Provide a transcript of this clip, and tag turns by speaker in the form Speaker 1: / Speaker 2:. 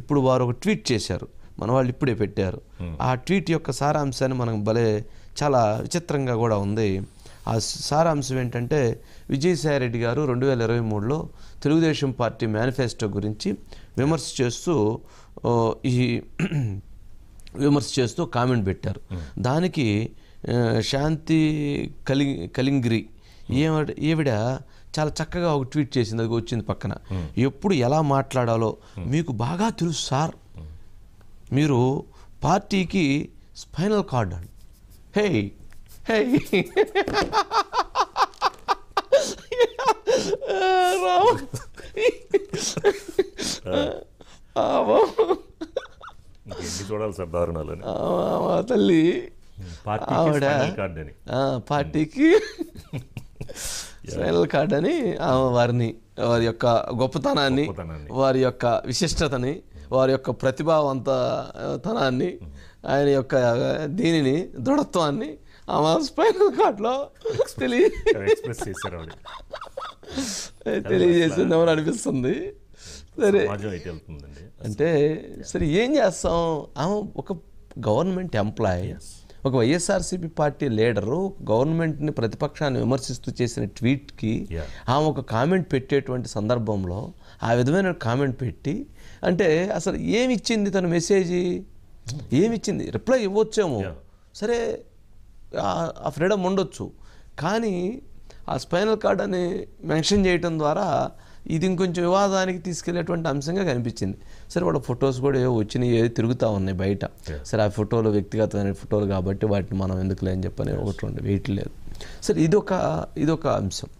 Speaker 1: ఇప్పుడు వారు ఒక ట్వీట్ చేశారు మన వాళ్ళు ఇప్పుడే పెట్టారు ఆ ట్వీట్ యొక్క సారాంశాన్ని మనం భలే చాలా విచిత్రంగా కూడా ఉంది ఆ సారాంశం ఏంటంటే విజయసాయి రెడ్డి గారు రెండు వేల ఇరవై మూడులో తెలుగుదేశం పార్టీ మేనిఫెస్టో గురించి విమర్శ చేస్తూ ఈ విమర్శ చేస్తూ కామెంట్ పెట్టారు దానికి శాంతి కలి కలింగిరి ఈవిడ చాలా చక్కగా ఒక ట్వీట్ చేసింది అది వచ్చింది పక్కన ఎప్పుడు ఎలా మాట్లాడాలో మీకు బాగా తెలుసు సార్ మీరు పార్టీకి స్పైనల్ కార్డ్ అండి హే హే తల్లి పార్టీకి స్పైనల్ కార్డ్ అని వారిని వారి యొక్క గొప్పతనాన్ని వారి యొక్క విశిష్టతని వారి యొక్క ప్రతిభావంతతనాన్ని ఆయన యొక్క దీనిని దృఢత్వాన్ని ఆమె స్పైనల్ కార్డ్లో తెలియ తెలియజేసిందేమని అనిపిస్తుంది సరే అంటే సరే ఏం చేస్తాం ఆమె ఒక గవర్నమెంట్ ఎంప్లాయీ ఒక వైఎస్ఆర్సీపీ పార్టీ లీడరు గవర్నమెంట్ని ప్రతిపక్షాన్ని విమర్శిస్తూ చేసిన ట్వీట్కి ఆమె ఒక కామెంట్ పెట్టేటువంటి సందర్భంలో ఆ విధమైన కామెంట్ పెట్టి అంటే అసలు ఏమిచ్చింది తన మెసేజ్ ఏమిచ్చింది రిప్లై ఇవ్వచ్చేమో సరే ఆ ఫ్రీడమ్ ఉండొచ్చు కానీ ఆ స్పైనల్ కార్డ్ అని మెన్షన్ చేయటం ద్వారా ఇది ఇంకొంచెం వివాదానికి తీసుకెళ్లేటువంటి అంశంగా కనిపించింది సరే వాళ్ళ ఫొటోస్ కూడా ఏవో వచ్చినాయి ఏవి తిరుగుతూ ఉన్నాయి బయట సరే ఆ ఫోటోలు వ్యక్తిగతమైన ఫోటోలు కాబట్టి వాటిని మనం ఎందుకు లేని చెప్పని ఒకటి ఉండే వెయిట్ లేదు సరే ఇదొక ఇదొక అంశం